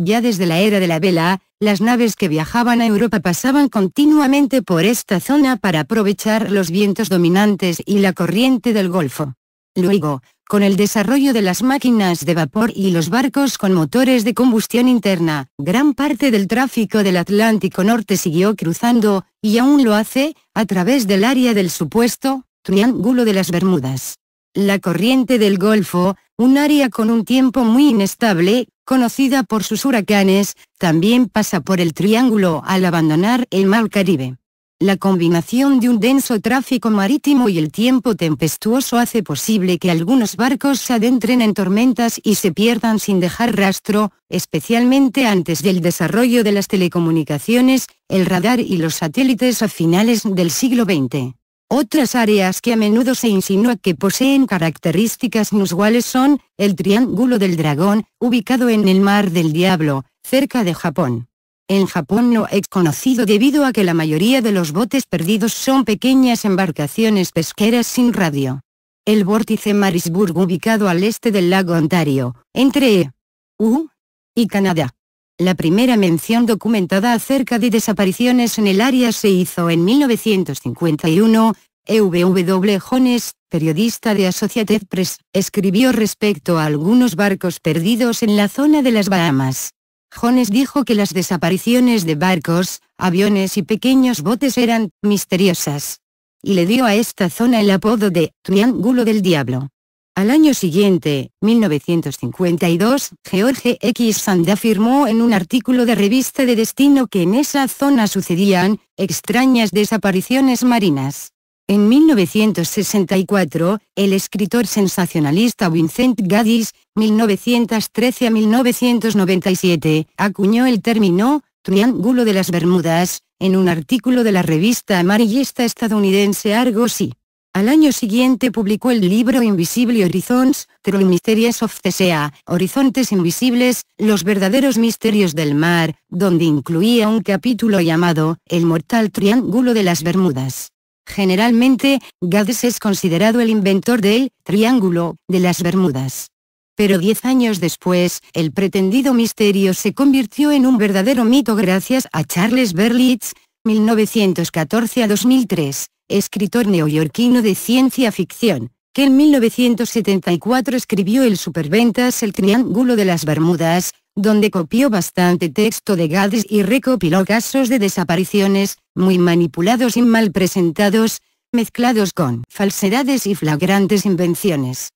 Ya desde la era de la vela, las naves que viajaban a Europa pasaban continuamente por esta zona para aprovechar los vientos dominantes y la corriente del Golfo. Luego, con el desarrollo de las máquinas de vapor y los barcos con motores de combustión interna, gran parte del tráfico del Atlántico Norte siguió cruzando, y aún lo hace, a través del área del supuesto Triángulo de las Bermudas. La corriente del Golfo, un área con un tiempo muy inestable, conocida por sus huracanes, también pasa por el Triángulo al abandonar el Mar Caribe. La combinación de un denso tráfico marítimo y el tiempo tempestuoso hace posible que algunos barcos se adentren en tormentas y se pierdan sin dejar rastro, especialmente antes del desarrollo de las telecomunicaciones, el radar y los satélites a finales del siglo XX. Otras áreas que a menudo se insinúa que poseen características inusuales son, el Triángulo del Dragón, ubicado en el Mar del Diablo, cerca de Japón. En Japón no es conocido debido a que la mayoría de los botes perdidos son pequeñas embarcaciones pesqueras sin radio. El vórtice Marisburg ubicado al este del lago Ontario, entre e U y Canadá. La primera mención documentada acerca de desapariciones en el área se hizo en 1951, EWW Jones, periodista de Associated Press, escribió respecto a algunos barcos perdidos en la zona de las Bahamas. Jones dijo que las desapariciones de barcos, aviones y pequeños botes eran misteriosas. Y le dio a esta zona el apodo de Triángulo del Diablo. Al año siguiente, 1952, George X. Sand afirmó en un artículo de revista de destino que en esa zona sucedían extrañas desapariciones marinas. En 1964, el escritor sensacionalista Vincent Gaddis, 1913 a 1997, acuñó el término Triángulo de las Bermudas, en un artículo de la revista amarillista estadounidense Argosy. Al año siguiente publicó el libro Invisible Horizons, True Mysteries of the Sea, Horizontes Invisibles, Los verdaderos misterios del mar, donde incluía un capítulo llamado, El mortal triángulo de las Bermudas. Generalmente, Gades es considerado el inventor del Triángulo de las Bermudas. Pero diez años después, el pretendido misterio se convirtió en un verdadero mito gracias a Charles Berlitz, 1914 a 2003, escritor neoyorquino de ciencia ficción, que en 1974 escribió el superventas El Triángulo de las Bermudas, donde copió bastante texto de Gades y recopiló casos de desapariciones, muy manipulados y mal presentados, mezclados con falsedades y flagrantes invenciones.